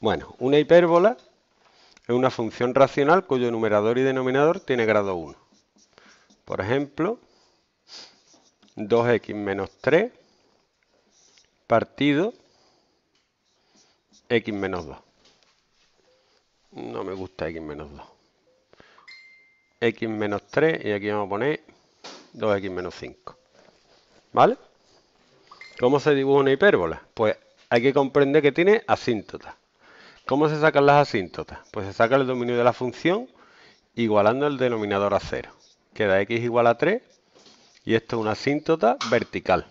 Bueno, una hipérbola es una función racional cuyo numerador y denominador tiene grado 1. Por ejemplo, 2x menos 3 partido x menos 2. No me gusta x menos 2. x menos 3 y aquí vamos a poner 2x menos 5. ¿Vale? ¿Cómo se dibuja una hipérbola? Pues hay que comprender que tiene asíntota. ¿Cómo se sacan las asíntotas? Pues se saca el dominio de la función igualando el denominador a 0. Queda x igual a 3 y esto es una asíntota vertical.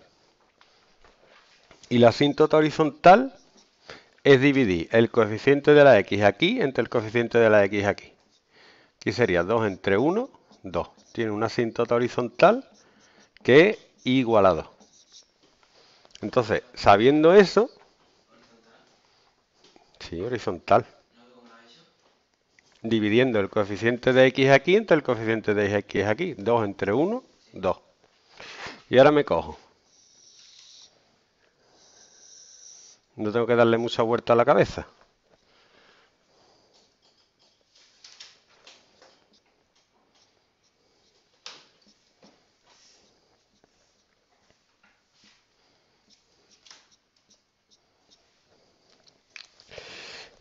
Y la asíntota horizontal es dividir el coeficiente de la x aquí entre el coeficiente de la x aquí. Aquí sería 2 entre 1, 2. Tiene una asíntota horizontal que es igual a 2. Entonces, sabiendo eso, Sí, horizontal. Dividiendo el coeficiente de x aquí entre el coeficiente de x aquí. 2 entre 1, 2. Y ahora me cojo. No tengo que darle mucha vuelta a la cabeza.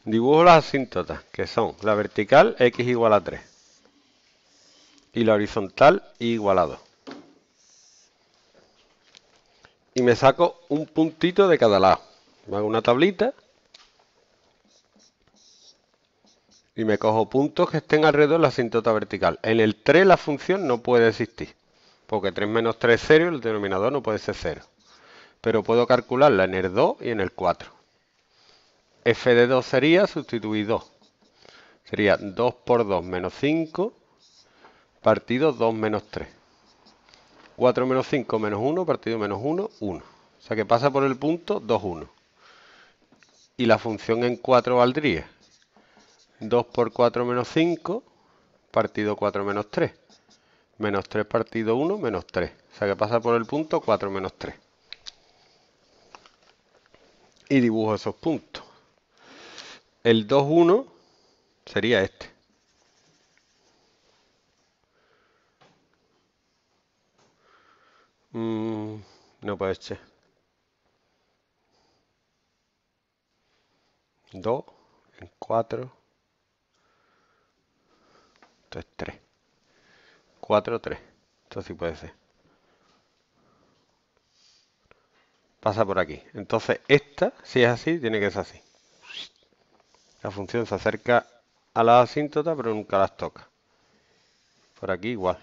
Dibujo las asíntotas, que son la vertical x igual a 3 y la horizontal y igual a 2. Y me saco un puntito de cada lado. Me hago una tablita y me cojo puntos que estén alrededor de la asíntota vertical. En el 3 la función no puede existir, porque 3 menos 3 es 0 y el denominador no puede ser 0. Pero puedo calcularla en el 2 y en el 4 f de 2 sería sustituir 2. Sería 2 por 2 menos 5 partido 2 menos 3. 4 menos 5 menos 1 partido menos 1, 1. O sea que pasa por el punto 2, 1. Y la función en 4 valdría 2 por 4 menos 5 partido 4 menos 3. Menos 3 partido 1 menos 3. O sea que pasa por el punto 4 menos 3. Y dibujo esos puntos el 2-1 sería este. Mm, no puede ser. 2 en 4. Esto es 3. 4, 3. Esto sí puede ser. Pasa por aquí. Entonces esta, si es así, tiene que ser así. La función se acerca a la asíntota pero nunca las toca. Por aquí igual.